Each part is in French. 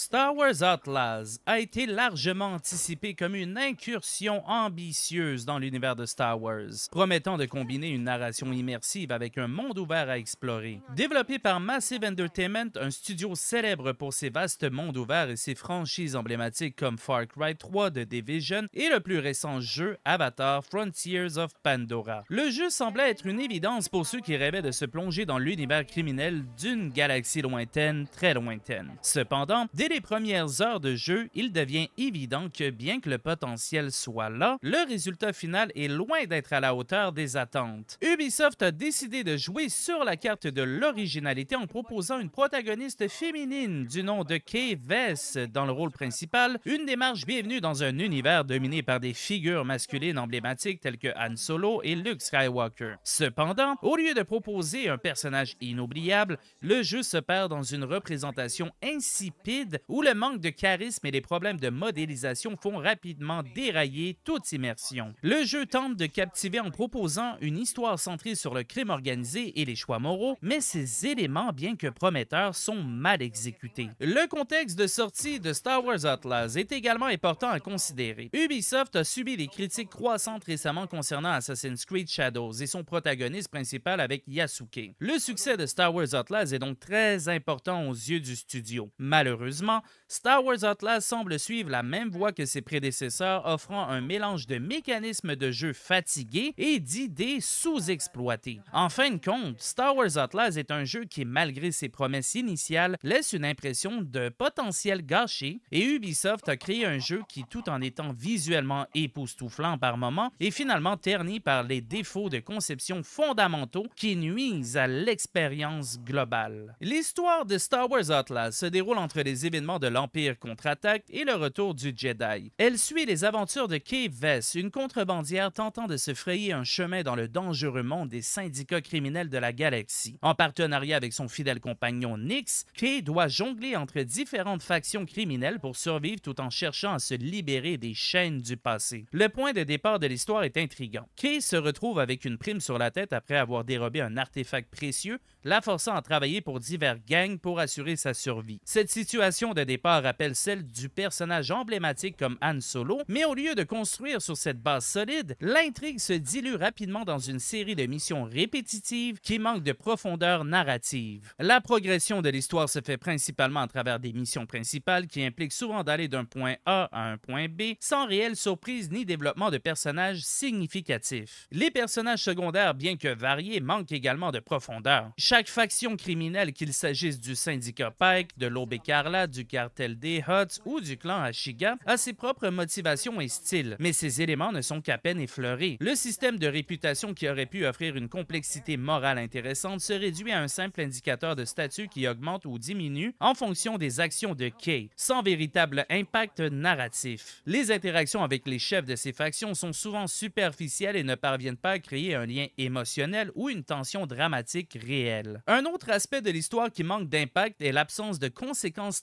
Star Wars Outlaws a été largement anticipé comme une incursion ambitieuse dans l'univers de Star Wars, promettant de combiner une narration immersive avec un monde ouvert à explorer. Développé par Massive Entertainment, un studio célèbre pour ses vastes mondes ouverts et ses franchises emblématiques comme Far Cry 3 de Division et le plus récent jeu Avatar Frontiers of Pandora. Le jeu semblait être une évidence pour ceux qui rêvaient de se plonger dans l'univers criminel d'une galaxie lointaine, très lointaine. Cependant, les premières heures de jeu, il devient évident que bien que le potentiel soit là, le résultat final est loin d'être à la hauteur des attentes. Ubisoft a décidé de jouer sur la carte de l'originalité en proposant une protagoniste féminine du nom de Kay Vess dans le rôle principal, une démarche bienvenue dans un univers dominé par des figures masculines emblématiques telles que Han Solo et Luke Skywalker. Cependant, au lieu de proposer un personnage inoubliable, le jeu se perd dans une représentation insipide où le manque de charisme et les problèmes de modélisation font rapidement dérailler toute immersion. Le jeu tente de captiver en proposant une histoire centrée sur le crime organisé et les choix moraux, mais ces éléments, bien que prometteurs, sont mal exécutés. Le contexte de sortie de Star Wars Atlas est également important à considérer. Ubisoft a subi des critiques croissantes récemment concernant Assassin's Creed Shadows et son protagoniste principal avec Yasuke. Le succès de Star Wars Atlas est donc très important aux yeux du studio. Malheureusement, Star Wars Atlas semble suivre la même voie que ses prédécesseurs, offrant un mélange de mécanismes de jeu fatigués et d'idées sous-exploitées. En fin de compte, Star Wars Atlas est un jeu qui, malgré ses promesses initiales, laisse une impression de potentiel gâché, et Ubisoft a créé un jeu qui, tout en étant visuellement époustouflant par moments, est finalement terni par les défauts de conception fondamentaux qui nuisent à l'expérience globale. L'histoire de Star Wars Atlas se déroule entre les événements de l'Empire contre-attaque et le retour du Jedi. Elle suit les aventures de Kay Vess, une contrebandière tentant de se frayer un chemin dans le dangereux monde des syndicats criminels de la galaxie. En partenariat avec son fidèle compagnon Nix, Kay doit jongler entre différentes factions criminelles pour survivre tout en cherchant à se libérer des chaînes du passé. Le point de départ de l'histoire est intrigant. Kay se retrouve avec une prime sur la tête après avoir dérobé un artefact précieux, la forçant à travailler pour divers gangs pour assurer sa survie. Cette situation de départ rappelle celle du personnage emblématique comme Han Solo, mais au lieu de construire sur cette base solide, l'intrigue se dilue rapidement dans une série de missions répétitives qui manquent de profondeur narrative. La progression de l'histoire se fait principalement à travers des missions principales qui impliquent souvent d'aller d'un point A à un point B sans réelle surprise ni développement de personnages significatifs. Les personnages secondaires, bien que variés, manquent également de profondeur. Chaque faction criminelle, qu'il s'agisse du syndicat Pike, de l'aube Carla, du cartel des Huts ou du clan Ashiga, a ses propres motivations et styles, mais ces éléments ne sont qu'à peine effleurés. Le système de réputation qui aurait pu offrir une complexité morale intéressante se réduit à un simple indicateur de statut qui augmente ou diminue en fonction des actions de Kay, sans véritable impact narratif. Les interactions avec les chefs de ces factions sont souvent superficielles et ne parviennent pas à créer un lien émotionnel ou une tension dramatique réelle. Un autre aspect de l'histoire qui manque d'impact est l'absence de conséquences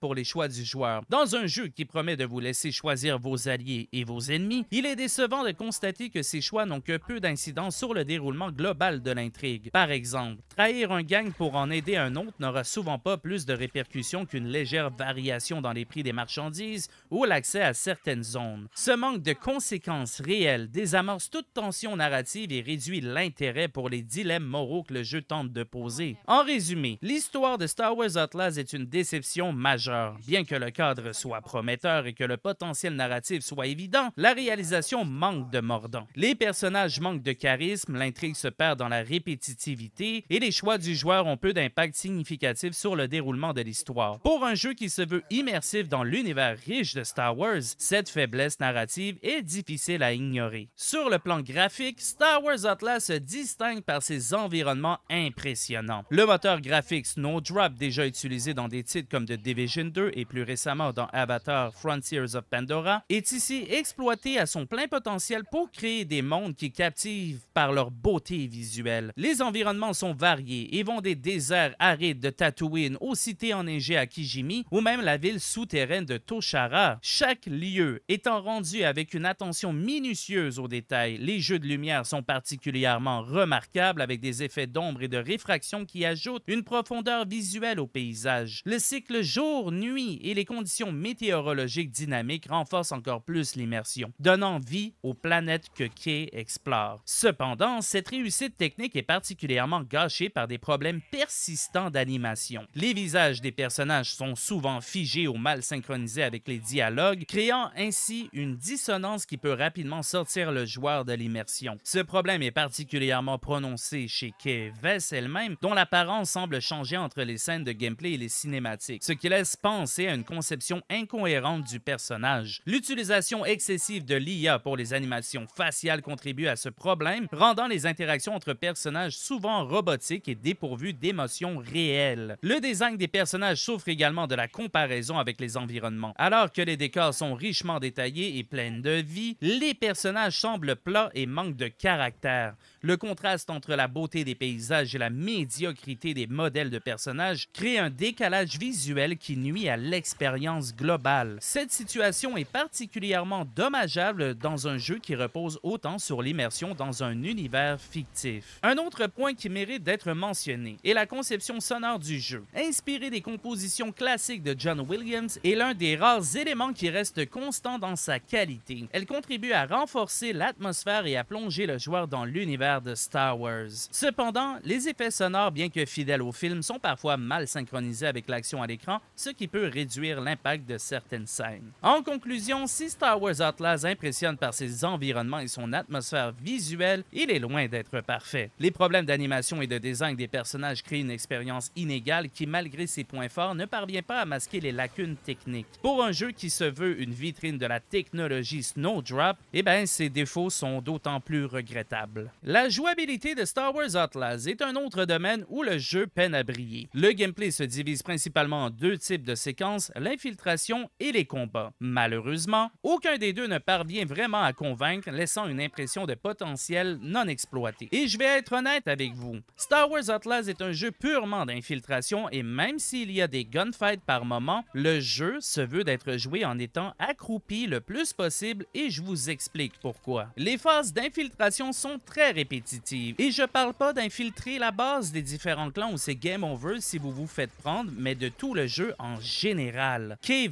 pour les choix du joueur. Dans un jeu qui promet de vous laisser choisir vos alliés et vos ennemis, il est décevant de constater que ces choix n'ont que peu d'incidence sur le déroulement global de l'intrigue. Par exemple, trahir un gang pour en aider un autre n'aura souvent pas plus de répercussions qu'une légère variation dans les prix des marchandises ou l'accès à certaines zones. Ce manque de conséquences réelles désamorce toute tension narrative et réduit l'intérêt pour les dilemmes moraux que le jeu tente de poser. En résumé, l'histoire de Star Wars Atlas est une déception Majeur. Bien que le cadre soit prometteur et que le potentiel narratif soit évident, la réalisation manque de mordant. Les personnages manquent de charisme, l'intrigue se perd dans la répétitivité et les choix du joueur ont peu d'impact significatif sur le déroulement de l'histoire. Pour un jeu qui se veut immersif dans l'univers riche de Star Wars, cette faiblesse narrative est difficile à ignorer. Sur le plan graphique, Star Wars Atlas se distingue par ses environnements impressionnants. Le moteur graphique Snowdrop, déjà utilisé dans des titres comme The Division 2 et plus récemment dans Avatar Frontiers of Pandora, est ici exploité à son plein potentiel pour créer des mondes qui captivent par leur beauté visuelle. Les environnements sont variés et vont des déserts arides de Tatooine aux cités enneigées à Kijimi ou même la ville souterraine de Toshara. Chaque lieu étant rendu avec une attention minutieuse aux détails, les jeux de lumière sont particulièrement remarquables avec des effets d'ombre et de réfraction qui ajoutent une profondeur visuelle au paysage. Le cycle jour, nuit et les conditions météorologiques dynamiques renforcent encore plus l'immersion, donnant vie aux planètes que Kay explore. Cependant, cette réussite technique est particulièrement gâchée par des problèmes persistants d'animation. Les visages des personnages sont souvent figés ou mal synchronisés avec les dialogues, créant ainsi une dissonance qui peut rapidement sortir le joueur de l'immersion. Ce problème est particulièrement prononcé chez Kay Vess elle-même, dont l'apparence semble changer entre les scènes de gameplay et les cinématiques, qui laisse penser à une conception incohérente du personnage. L'utilisation excessive de l'IA pour les animations faciales contribue à ce problème, rendant les interactions entre personnages souvent robotiques et dépourvues d'émotions réelles. Le design des personnages souffre également de la comparaison avec les environnements. Alors que les décors sont richement détaillés et pleins de vie, les personnages semblent plats et manquent de caractère. Le contraste entre la beauté des paysages et la médiocrité des modèles de personnages crée un décalage visuel qui nuit à l'expérience globale. Cette situation est particulièrement dommageable dans un jeu qui repose autant sur l'immersion dans un univers fictif. Un autre point qui mérite d'être mentionné est la conception sonore du jeu. Inspirée des compositions classiques de John Williams, est l'un des rares éléments qui reste constant dans sa qualité. Elle contribue à renforcer l'atmosphère et à plonger le joueur dans l'univers de Star Wars. Cependant, les effets sonores, bien que fidèles au film, sont parfois mal synchronisés avec l'action à l'écran, ce qui peut réduire l'impact de certaines scènes. En conclusion, si Star Wars Atlas impressionne par ses environnements et son atmosphère visuelle, il est loin d'être parfait. Les problèmes d'animation et de design des personnages créent une expérience inégale qui, malgré ses points forts, ne parvient pas à masquer les lacunes techniques. Pour un jeu qui se veut une vitrine de la technologie Snowdrop, eh ben, ses défauts sont d'autant plus regrettables. La jouabilité de Star Wars Atlas est un autre domaine où le jeu peine à briller. Le gameplay se divise principalement en deux types de séquences, l'infiltration et les combats. Malheureusement, aucun des deux ne parvient vraiment à convaincre, laissant une impression de potentiel non exploité. Et je vais être honnête avec vous, Star Wars Atlas est un jeu purement d'infiltration et même s'il y a des gunfights par moment, le jeu se veut d'être joué en étant accroupi le plus possible et je vous explique pourquoi. Les phases d'infiltration sont très répétitives. Et je parle pas d'infiltrer la base des différents clans où c'est game over si vous vous faites prendre, mais de tout le jeu en général. Kay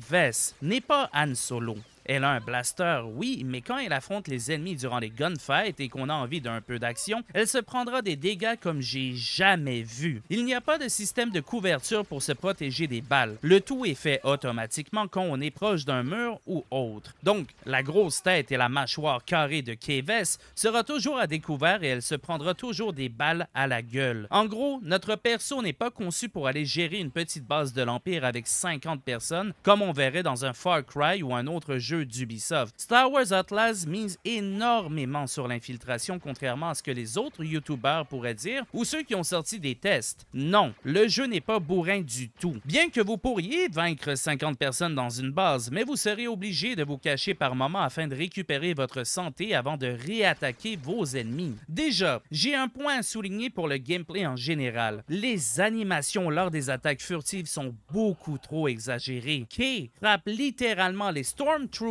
n'est pas Han Solo. Elle a un blaster, oui, mais quand elle affronte les ennemis durant les gunfights et qu'on a envie d'un peu d'action, elle se prendra des dégâts comme j'ai jamais vu. Il n'y a pas de système de couverture pour se protéger des balles. Le tout est fait automatiquement quand on est proche d'un mur ou autre. Donc, la grosse tête et la mâchoire carrée de Keves sera toujours à découvert et elle se prendra toujours des balles à la gueule. En gros, notre perso n'est pas conçu pour aller gérer une petite base de l'Empire avec 50 personnes, comme on verrait dans un Far Cry ou un autre jeu d'Ubisoft. Star Wars Atlas mise énormément sur l'infiltration, contrairement à ce que les autres YouTubers pourraient dire ou ceux qui ont sorti des tests. Non, le jeu n'est pas bourrin du tout. Bien que vous pourriez vaincre 50 personnes dans une base, mais vous serez obligé de vous cacher par moments afin de récupérer votre santé avant de réattaquer vos ennemis. Déjà, j'ai un point à souligner pour le gameplay en général. Les animations lors des attaques furtives sont beaucoup trop exagérées. Kay frappe littéralement les Stormtroopers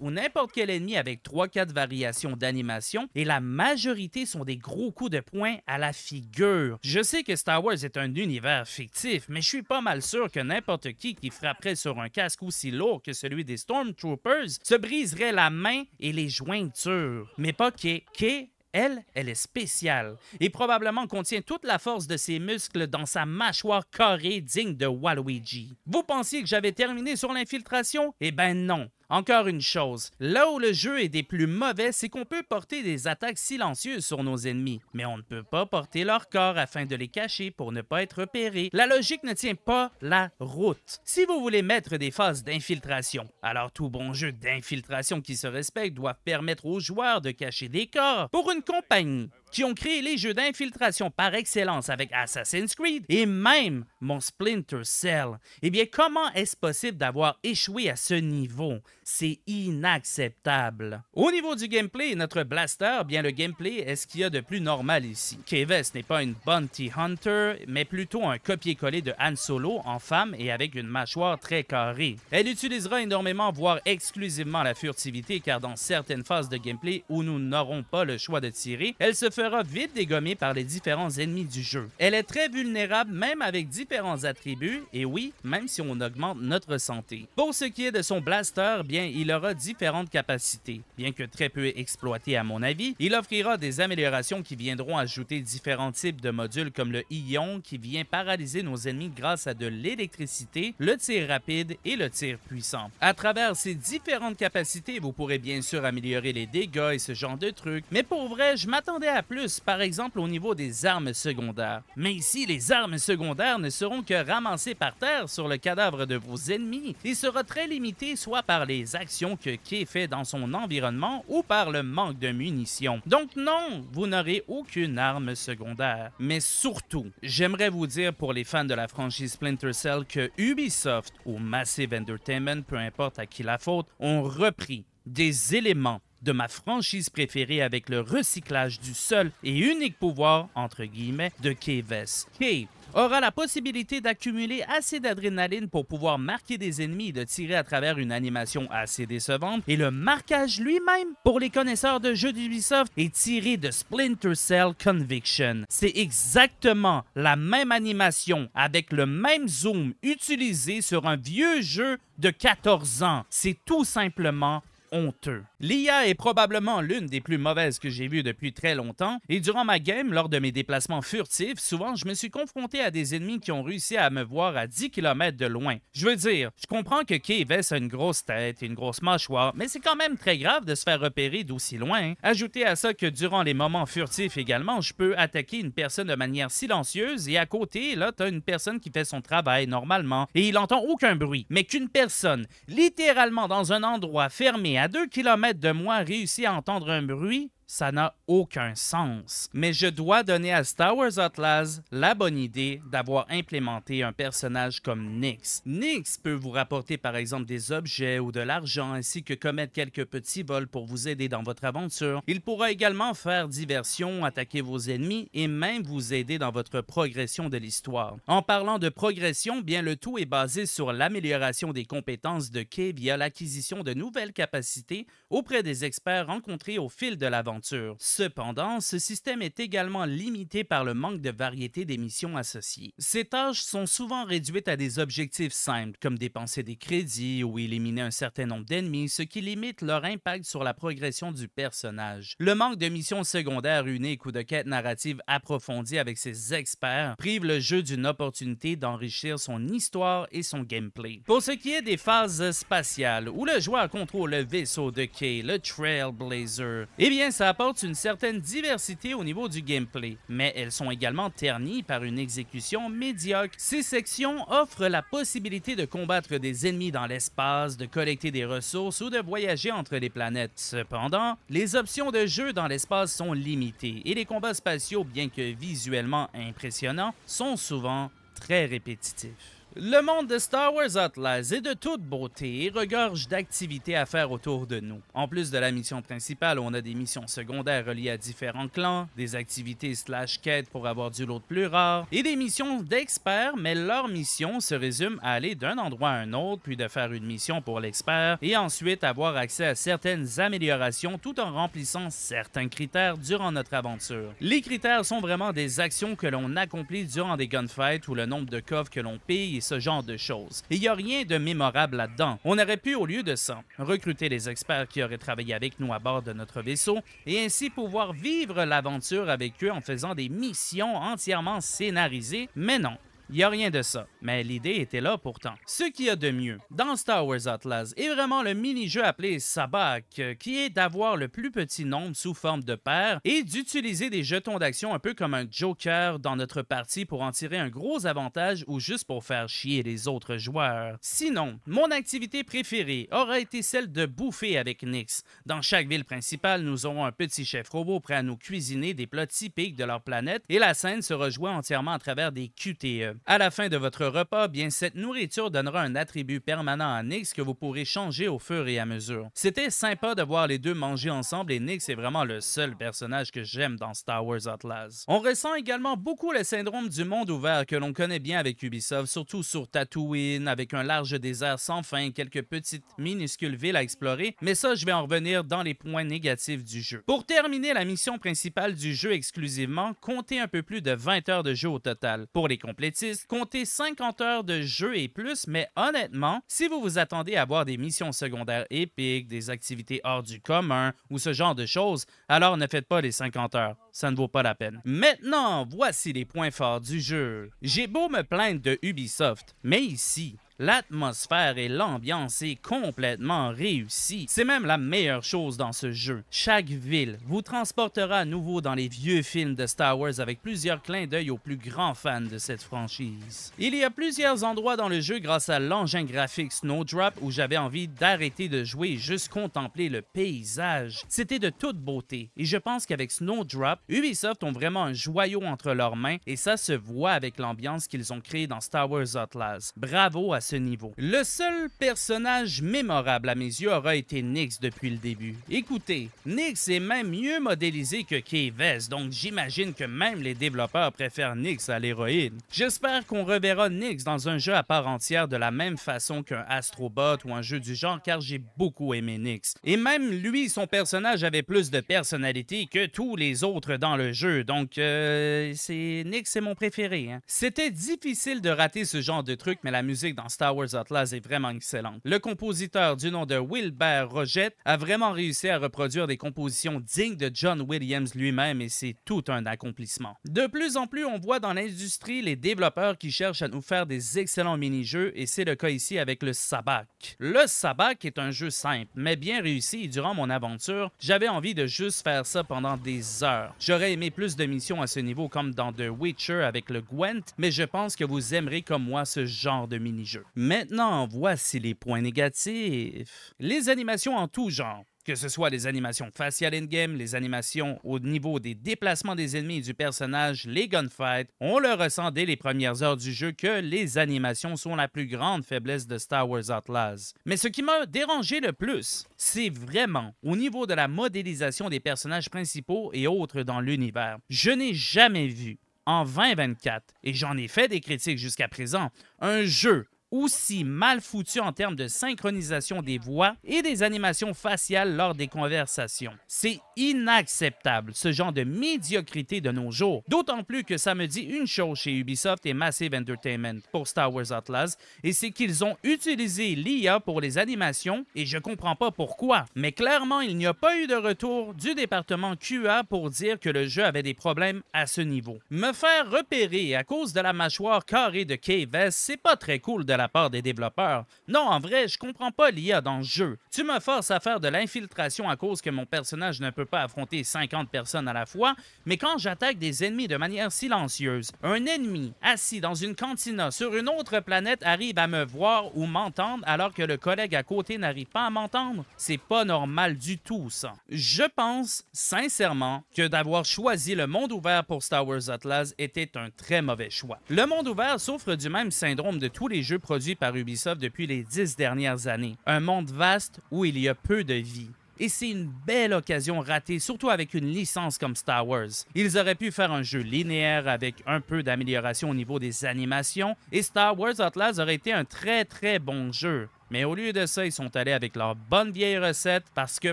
ou n'importe quel ennemi avec 3-4 variations d'animation et la majorité sont des gros coups de poing à la figure. Je sais que Star Wars est un univers fictif, mais je suis pas mal sûr que n'importe qui qui frapperait sur un casque aussi lourd que celui des Stormtroopers se briserait la main et les jointures. Mais pas Kay. Kay elle, elle est spéciale et probablement contient toute la force de ses muscles dans sa mâchoire carrée digne de Waluigi. Vous pensiez que j'avais terminé sur l'infiltration? Eh ben non. Encore une chose, là où le jeu est des plus mauvais, c'est qu'on peut porter des attaques silencieuses sur nos ennemis, mais on ne peut pas porter leurs corps afin de les cacher pour ne pas être repérés. La logique ne tient pas la route. Si vous voulez mettre des phases d'infiltration, alors tout bon jeu d'infiltration qui se respecte doit permettre aux joueurs de cacher des corps pour une compagnie qui ont créé les jeux d'infiltration par excellence avec Assassin's Creed et même mon Splinter Cell. Eh bien, comment est-ce possible d'avoir échoué à ce niveau? C'est inacceptable. Au niveau du gameplay, notre blaster, bien le gameplay est ce qu'il y a de plus normal ici. Keves n'est pas une bounty hunter, mais plutôt un copier-coller de Han Solo en femme et avec une mâchoire très carrée. Elle utilisera énormément, voire exclusivement la furtivité, car dans certaines phases de gameplay où nous n'aurons pas le choix de tirer, elle se fera vite dégommer par les différents ennemis du jeu. Elle est très vulnérable même avec différents attributs, et oui, même si on augmente notre santé. Pour ce qui est de son blaster, bien, il aura différentes capacités. Bien que très peu exploité à mon avis, il offrira des améliorations qui viendront ajouter différents types de modules comme le Ion qui vient paralyser nos ennemis grâce à de l'électricité, le tir rapide et le tir puissant. À travers ces différentes capacités, vous pourrez bien sûr améliorer les dégâts et ce genre de trucs, mais pour vrai, je m'attendais à plus, par exemple au niveau des armes secondaires. Mais ici, les armes secondaires ne seront que ramassées par terre sur le cadavre de vos ennemis et sera très limité soit par les actions que Kay fait dans son environnement ou par le manque de munitions. Donc non, vous n'aurez aucune arme secondaire. Mais surtout, j'aimerais vous dire pour les fans de la franchise Splinter Cell que Ubisoft ou Massive Entertainment, peu importe à qui la faute, ont repris des éléments de ma franchise préférée avec le recyclage du seul et unique pouvoir, entre guillemets, de KVS. K aura la possibilité d'accumuler assez d'adrénaline pour pouvoir marquer des ennemis et de tirer à travers une animation assez décevante, et le marquage lui-même, pour les connaisseurs de jeux d'Ubisoft, est tiré de Splinter Cell Conviction. C'est exactement la même animation avec le même zoom utilisé sur un vieux jeu de 14 ans. C'est tout simplement honteux. L'IA est probablement l'une des plus mauvaises que j'ai vues depuis très longtemps, et durant ma game, lors de mes déplacements furtifs, souvent je me suis confronté à des ennemis qui ont réussi à me voir à 10 km de loin. Je veux dire, je comprends que Keves a une grosse tête et une grosse mâchoire, mais c'est quand même très grave de se faire repérer d'aussi loin. Hein. Ajoutez à ça que durant les moments furtifs également, je peux attaquer une personne de manière silencieuse, et à côté, là, t'as une personne qui fait son travail normalement, et il entend aucun bruit, mais qu'une personne, littéralement dans un endroit fermé à 2 km de moi réussir à entendre un bruit ça n'a aucun sens. Mais je dois donner à Star Wars Atlas la bonne idée d'avoir implémenté un personnage comme Nix. Nyx peut vous rapporter par exemple des objets ou de l'argent ainsi que commettre quelques petits vols pour vous aider dans votre aventure. Il pourra également faire diversion, attaquer vos ennemis et même vous aider dans votre progression de l'histoire. En parlant de progression, bien le tout est basé sur l'amélioration des compétences de Kay via l'acquisition de nouvelles capacités auprès des experts rencontrés au fil de l'aventure. Cependant, ce système est également limité par le manque de variété des missions associées. Ces tâches sont souvent réduites à des objectifs simples, comme dépenser des crédits ou éliminer un certain nombre d'ennemis, ce qui limite leur impact sur la progression du personnage. Le manque de missions secondaires uniques ou de quêtes narratives approfondies avec ses experts prive le jeu d'une opportunité d'enrichir son histoire et son gameplay. Pour ce qui est des phases spatiales, où le joueur contrôle le vaisseau de Kay, le Trailblazer, eh bien ça apportent une certaine diversité au niveau du gameplay, mais elles sont également ternies par une exécution médiocre. Ces sections offrent la possibilité de combattre des ennemis dans l'espace, de collecter des ressources ou de voyager entre les planètes. Cependant, les options de jeu dans l'espace sont limitées et les combats spatiaux, bien que visuellement impressionnants, sont souvent très répétitifs. Le monde de Star Wars Atlas est de toute beauté et regorge d'activités à faire autour de nous. En plus de la mission principale, on a des missions secondaires reliées à différents clans, des activités slash quêtes pour avoir du lot plus rare, et des missions d'experts, mais leur mission se résume à aller d'un endroit à un autre, puis de faire une mission pour l'expert, et ensuite avoir accès à certaines améliorations tout en remplissant certains critères durant notre aventure. Les critères sont vraiment des actions que l'on accomplit durant des gunfights ou le nombre de coffres que l'on paye ce genre de choses. Il n'y a rien de mémorable là-dedans. On aurait pu, au lieu de ça, recruter les experts qui auraient travaillé avec nous à bord de notre vaisseau et ainsi pouvoir vivre l'aventure avec eux en faisant des missions entièrement scénarisées, mais non. Il n'y a rien de ça, mais l'idée était là pourtant. Ce qu'il y a de mieux dans Star Wars Atlas est vraiment le mini-jeu appelé Sabak, euh, qui est d'avoir le plus petit nombre sous forme de paire et d'utiliser des jetons d'action un peu comme un joker dans notre partie pour en tirer un gros avantage ou juste pour faire chier les autres joueurs. Sinon, mon activité préférée aura été celle de bouffer avec Nyx. Dans chaque ville principale, nous aurons un petit chef robot prêt à nous cuisiner des plats typiques de leur planète et la scène se jouée entièrement à travers des QTE. À la fin de votre repas, bien cette nourriture donnera un attribut permanent à Nyx que vous pourrez changer au fur et à mesure. C'était sympa de voir les deux manger ensemble et Nyx est vraiment le seul personnage que j'aime dans Star Wars Atlas. On ressent également beaucoup le syndrome du monde ouvert que l'on connaît bien avec Ubisoft, surtout sur Tatooine, avec un large désert sans fin, quelques petites minuscules villes à explorer, mais ça je vais en revenir dans les points négatifs du jeu. Pour terminer la mission principale du jeu exclusivement, comptez un peu plus de 20 heures de jeu au total. Pour les compléter, comptez 50 heures de jeu et plus, mais honnêtement, si vous vous attendez à voir des missions secondaires épiques, des activités hors du commun ou ce genre de choses, alors ne faites pas les 50 heures. Ça ne vaut pas la peine. Maintenant, voici les points forts du jeu. J'ai beau me plaindre de Ubisoft, mais ici, L'atmosphère et l'ambiance est complètement réussie. C'est même la meilleure chose dans ce jeu. Chaque ville vous transportera à nouveau dans les vieux films de Star Wars avec plusieurs clins d'œil aux plus grands fans de cette franchise. Il y a plusieurs endroits dans le jeu grâce à l'engin graphique Snowdrop où j'avais envie d'arrêter de jouer et juste contempler le paysage. C'était de toute beauté et je pense qu'avec Snowdrop, Ubisoft ont vraiment un joyau entre leurs mains et ça se voit avec l'ambiance qu'ils ont créée dans Star Wars Atlas. Bravo à ce niveau. Le seul personnage mémorable à mes yeux aura été Nyx depuis le début. Écoutez, Nyx est même mieux modélisé que Keves, donc j'imagine que même les développeurs préfèrent Nyx à l'héroïne. J'espère qu'on reverra Nyx dans un jeu à part entière de la même façon qu'un Astrobot ou un jeu du genre car j'ai beaucoup aimé Nyx. Et même lui, son personnage avait plus de personnalité que tous les autres dans le jeu, donc euh, Nyx c'est est mon préféré. Hein. C'était difficile de rater ce genre de truc, mais la musique dans Star Wars Atlas est vraiment excellente. Le compositeur du nom de Wilbert Rojet a vraiment réussi à reproduire des compositions dignes de John Williams lui-même et c'est tout un accomplissement. De plus en plus, on voit dans l'industrie les développeurs qui cherchent à nous faire des excellents mini-jeux et c'est le cas ici avec le Sabak. Le Sabak est un jeu simple, mais bien réussi et durant mon aventure, j'avais envie de juste faire ça pendant des heures. J'aurais aimé plus de missions à ce niveau comme dans The Witcher avec le Gwent, mais je pense que vous aimerez comme moi ce genre de mini-jeu. Maintenant, voici les points négatifs. Les animations en tout genre. Que ce soit les animations faciales in-game, les animations au niveau des déplacements des ennemis et du personnage, les gunfights, on le ressent dès les premières heures du jeu que les animations sont la plus grande faiblesse de Star Wars Outlaws. Mais ce qui m'a dérangé le plus, c'est vraiment au niveau de la modélisation des personnages principaux et autres dans l'univers. Je n'ai jamais vu en 2024, et j'en ai fait des critiques jusqu'à présent, un jeu aussi mal foutu en termes de synchronisation des voix et des animations faciales lors des conversations. C'est inacceptable, ce genre de médiocrité de nos jours. D'autant plus que ça me dit une chose chez Ubisoft et Massive Entertainment pour Star Wars Atlas, et c'est qu'ils ont utilisé l'IA pour les animations, et je comprends pas pourquoi. Mais clairement, il n'y a pas eu de retour du département QA pour dire que le jeu avait des problèmes à ce niveau. Me faire repérer à cause de la mâchoire carrée de Vest, c'est pas très cool la part des développeurs. Non, en vrai, je comprends pas l'IA dans ce jeu. Tu me forces à faire de l'infiltration à cause que mon personnage ne peut pas affronter 50 personnes à la fois, mais quand j'attaque des ennemis de manière silencieuse, un ennemi assis dans une cantina sur une autre planète arrive à me voir ou m'entendre alors que le collègue à côté n'arrive pas à m'entendre, c'est pas normal du tout ça. Je pense sincèrement que d'avoir choisi le monde ouvert pour Star Wars Atlas était un très mauvais choix. Le monde ouvert souffre du même syndrome de tous les jeux produit par Ubisoft depuis les dix dernières années. Un monde vaste où il y a peu de vie. Et c'est une belle occasion ratée, surtout avec une licence comme Star Wars. Ils auraient pu faire un jeu linéaire avec un peu d'amélioration au niveau des animations, et Star Wars Atlas aurait été un très très bon jeu. Mais au lieu de ça, ils sont allés avec leur bonne vieille recette parce que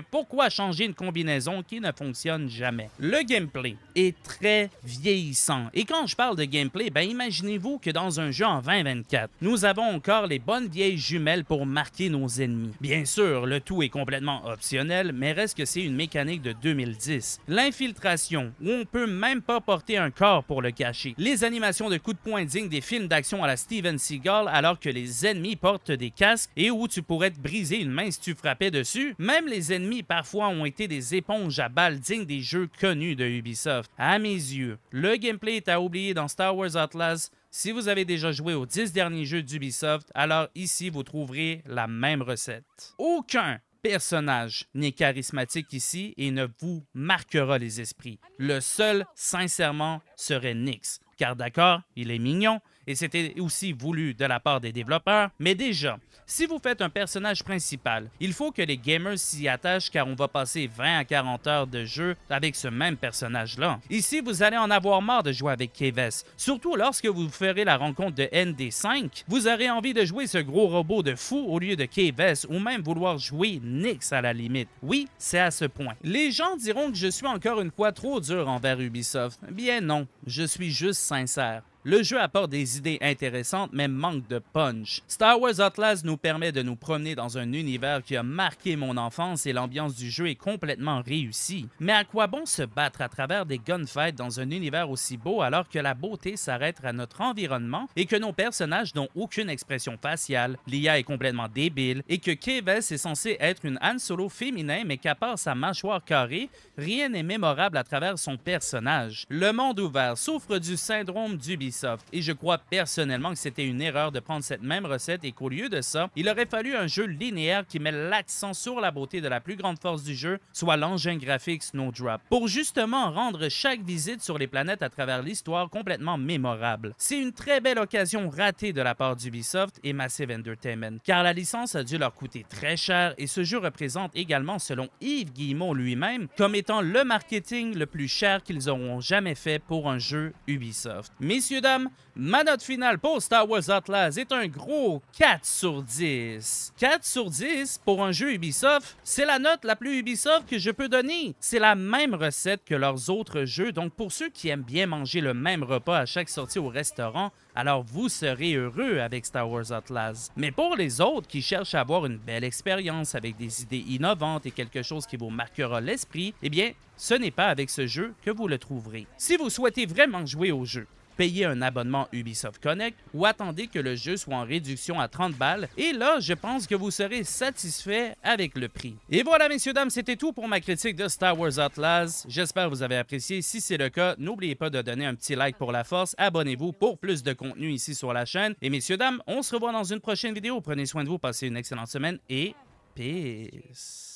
pourquoi changer une combinaison qui ne fonctionne jamais? Le gameplay est très vieillissant. Et quand je parle de gameplay, ben imaginez-vous que dans un jeu en 2024, nous avons encore les bonnes vieilles jumelles pour marquer nos ennemis. Bien sûr, le tout est complètement optionnel, mais reste que c'est une mécanique de 2010. L'infiltration, où on peut même pas porter un corps pour le cacher. Les animations de coups de poing dignes des films d'action à la Steven Seagal alors que les ennemis portent des casques et où tu pourrais te briser une main si tu frappais dessus. Même les ennemis parfois ont été des éponges à balles dignes des jeux connus de Ubisoft. À mes yeux, le gameplay est à oublier dans Star Wars Atlas. Si vous avez déjà joué aux 10 derniers jeux d'Ubisoft, alors ici vous trouverez la même recette. Aucun personnage n'est charismatique ici et ne vous marquera les esprits. Le seul, sincèrement, serait Nix. Car d'accord, il est mignon, et c'était aussi voulu de la part des développeurs, mais déjà, si vous faites un personnage principal, il faut que les gamers s'y attachent car on va passer 20 à 40 heures de jeu avec ce même personnage-là. Ici, vous allez en avoir marre de jouer avec Keves, surtout lorsque vous ferez la rencontre de ND5, vous aurez envie de jouer ce gros robot de fou au lieu de Keves ou même vouloir jouer Nix à la limite. Oui, c'est à ce point. Les gens diront que je suis encore une fois trop dur envers Ubisoft. Bien non, je suis juste sincère. Le jeu apporte des idées intéressantes mais manque de punch. Star Wars Atlas nous permet de nous promener dans un univers qui a marqué mon enfance et l'ambiance du jeu est complètement réussie. Mais à quoi bon se battre à travers des gunfights dans un univers aussi beau alors que la beauté s'arrête à notre environnement et que nos personnages n'ont aucune expression faciale, l'IA est complètement débile et que Keves est censé être une Han Solo féminin mais qu'à part sa mâchoire carrée, rien n'est mémorable à travers son personnage. Le monde ouvert souffre du syndrome du et je crois personnellement que c'était une erreur de prendre cette même recette et qu'au lieu de ça, il aurait fallu un jeu linéaire qui met l'accent sur la beauté de la plus grande force du jeu, soit l'engin graphique Snowdrop, pour justement rendre chaque visite sur les planètes à travers l'histoire complètement mémorable. C'est une très belle occasion ratée de la part d'Ubisoft et Massive Entertainment, car la licence a dû leur coûter très cher et ce jeu représente également, selon Yves Guillemot lui-même, comme étant le marketing le plus cher qu'ils auront jamais fait pour un jeu Ubisoft. Messieurs ma note finale pour Star Wars Atlas est un gros 4 sur 10. 4 sur 10 pour un jeu Ubisoft, c'est la note la plus Ubisoft que je peux donner. C'est la même recette que leurs autres jeux, donc pour ceux qui aiment bien manger le même repas à chaque sortie au restaurant, alors vous serez heureux avec Star Wars Atlas. Mais pour les autres qui cherchent à avoir une belle expérience avec des idées innovantes et quelque chose qui vous marquera l'esprit, eh bien, ce n'est pas avec ce jeu que vous le trouverez. Si vous souhaitez vraiment jouer au jeu, payez un abonnement Ubisoft Connect ou attendez que le jeu soit en réduction à 30 balles. Et là, je pense que vous serez satisfait avec le prix. Et voilà, messieurs, dames, c'était tout pour ma critique de Star Wars Atlas. J'espère que vous avez apprécié. Si c'est le cas, n'oubliez pas de donner un petit like pour la force. Abonnez-vous pour plus de contenu ici sur la chaîne. Et messieurs, dames, on se revoit dans une prochaine vidéo. Prenez soin de vous, passez une excellente semaine et peace.